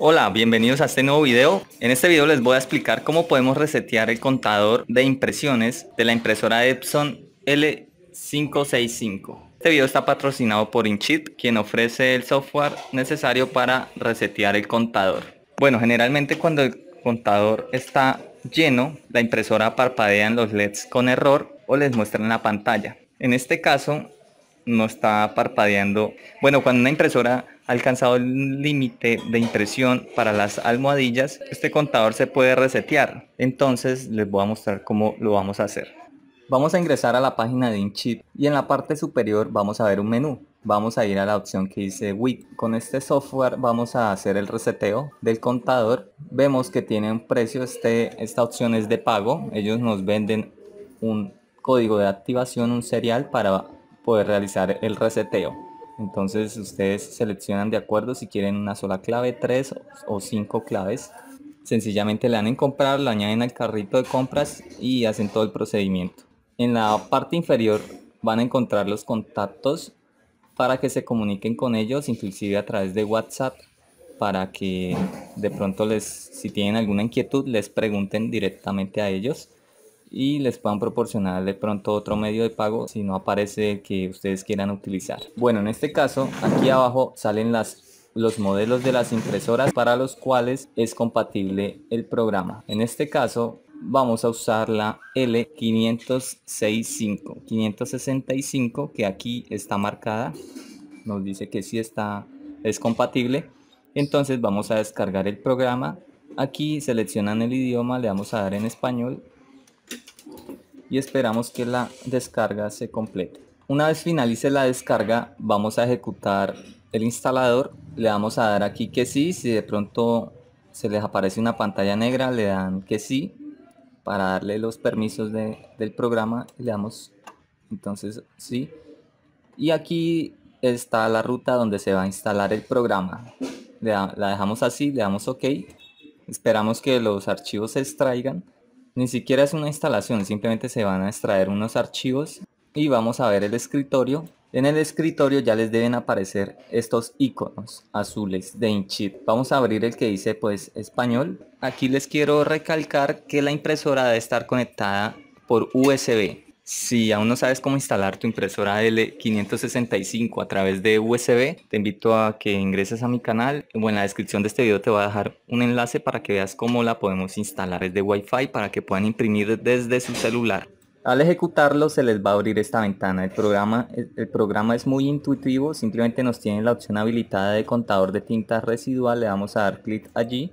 Hola, bienvenidos a este nuevo video. En este video les voy a explicar cómo podemos resetear el contador de impresiones de la impresora Epson L565. Este video está patrocinado por Inchit, quien ofrece el software necesario para resetear el contador. Bueno, generalmente cuando el contador está lleno, la impresora parpadea en los LEDs con error o les muestra en la pantalla. En este caso, no está parpadeando. Bueno, cuando una impresora alcanzado el límite de impresión para las almohadillas, este contador se puede resetear. Entonces les voy a mostrar cómo lo vamos a hacer. Vamos a ingresar a la página de InChip y en la parte superior vamos a ver un menú. Vamos a ir a la opción que dice wii Con este software vamos a hacer el reseteo del contador. Vemos que tiene un precio, este, esta opción es de pago. Ellos nos venden un código de activación, un serial para poder realizar el reseteo. Entonces ustedes seleccionan de acuerdo si quieren una sola clave, tres o cinco claves. Sencillamente le dan en comprar, lo añaden al carrito de compras y hacen todo el procedimiento. En la parte inferior van a encontrar los contactos para que se comuniquen con ellos, inclusive a través de WhatsApp, para que de pronto les, si tienen alguna inquietud, les pregunten directamente a ellos y les puedan proporcionar de pronto otro medio de pago si no aparece que ustedes quieran utilizar. Bueno, en este caso, aquí abajo salen las los modelos de las impresoras para los cuales es compatible el programa. En este caso vamos a usar la L565 565 que aquí está marcada nos dice que sí está es compatible entonces vamos a descargar el programa aquí seleccionan el idioma le vamos a dar en español y esperamos que la descarga se complete. Una vez finalice la descarga, vamos a ejecutar el instalador. Le vamos a dar aquí que sí. Si de pronto se les aparece una pantalla negra, le dan que sí para darle los permisos del programa. Le damos entonces sí. Y aquí está la ruta donde se va a instalar el programa. la dejamos así, le damos OK. Esperamos que los archivos se extraigan. Ni siquiera es una instalación, simplemente se van a extraer unos archivos y vamos a ver el escritorio. En el escritorio ya les deben aparecer estos iconos azules de InChip. Vamos a abrir el que dice pues español. Aquí les quiero recalcar que la impresora debe estar conectada por USB. Si aún no sabes cómo instalar tu impresora L565 a través de USB, te invito a que ingreses a mi canal o en la descripción de este video te voy a dejar un enlace para que veas cómo la podemos instalar desde Wi-Fi para que puedan imprimir desde su celular. Al ejecutarlo se les va a abrir esta ventana. El programa, el programa es muy intuitivo, simplemente nos tiene la opción habilitada de contador de tinta residual, le vamos a dar clic allí.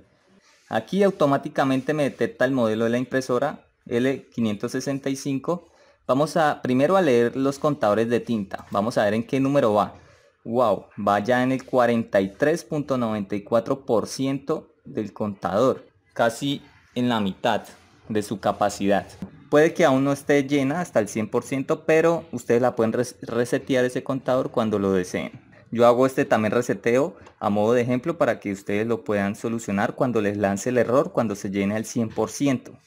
Aquí automáticamente me detecta el modelo de la impresora L565 Vamos a primero a leer los contadores de tinta. Vamos a ver en qué número va. Wow, va ya en el 43.94% del contador. Casi en la mitad de su capacidad. Puede que aún no esté llena hasta el 100%, pero ustedes la pueden resetear ese contador cuando lo deseen. Yo hago este también reseteo a modo de ejemplo para que ustedes lo puedan solucionar cuando les lance el error cuando se llene al 100%.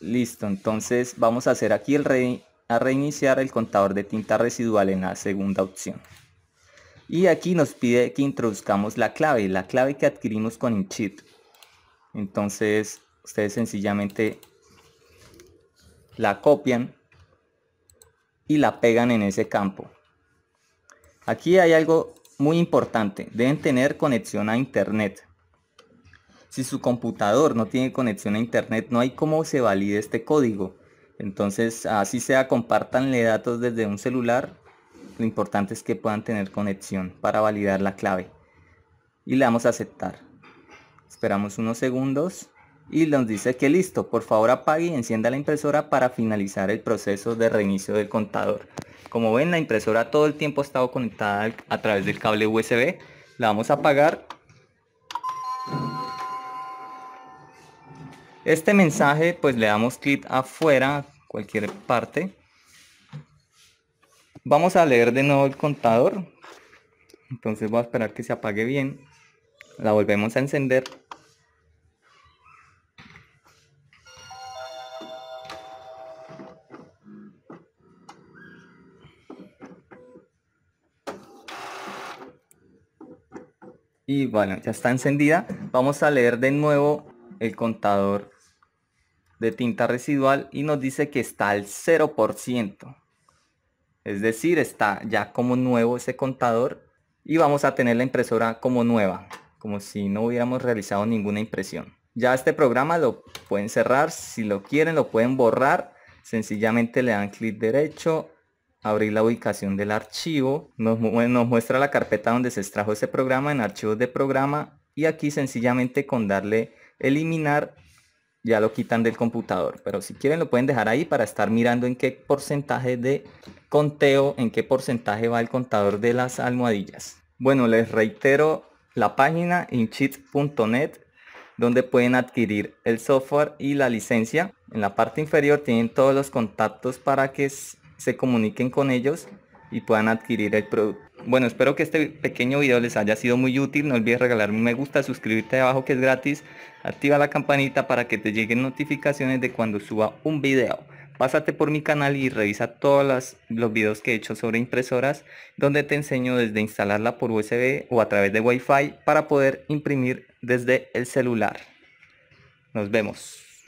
Listo, entonces vamos a hacer aquí el a reiniciar el contador de tinta residual en la segunda opción. Y aquí nos pide que introduzcamos la clave, la clave que adquirimos con Inchit. Entonces ustedes sencillamente la copian y la pegan en ese campo. Aquí hay algo muy importante, deben tener conexión a internet. Si su computador no tiene conexión a internet, no hay cómo se valide este código. Entonces, así sea, compartanle datos desde un celular. Lo importante es que puedan tener conexión para validar la clave. Y le damos a aceptar. Esperamos unos segundos y nos dice que listo, por favor apague y encienda la impresora para finalizar el proceso de reinicio del contador. Como ven, la impresora todo el tiempo ha estado conectada a través del cable USB. La vamos a apagar Este mensaje pues le damos clic afuera, cualquier parte. Vamos a leer de nuevo el contador. Entonces voy a esperar que se apague bien. La volvemos a encender. Y bueno, ya está encendida. Vamos a leer de nuevo el contador de tinta residual y nos dice que está al 0%. Es decir, está ya como nuevo ese contador y vamos a tener la impresora como nueva, como si no hubiéramos realizado ninguna impresión. Ya este programa lo pueden cerrar, si lo quieren lo pueden borrar, sencillamente le dan clic derecho, abrir la ubicación del archivo, nos, nos muestra la carpeta donde se extrajo ese programa en archivos de programa y aquí sencillamente con darle eliminar ya lo quitan del computador. Pero si quieren lo pueden dejar ahí para estar mirando en qué porcentaje de conteo, en qué porcentaje va el contador de las almohadillas. Bueno, les reitero la página incheat.net donde pueden adquirir el software y la licencia. En la parte inferior tienen todos los contactos para que se comuniquen con ellos y puedan adquirir el producto. Bueno, espero que este pequeño video les haya sido muy útil. No olvides regalarme un me gusta, suscribirte abajo que es gratis. Activa la campanita para que te lleguen notificaciones de cuando suba un video. Pásate por mi canal y revisa todos los videos que he hecho sobre impresoras, donde te enseño desde instalarla por USB o a través de Wi-Fi para poder imprimir desde el celular. Nos vemos.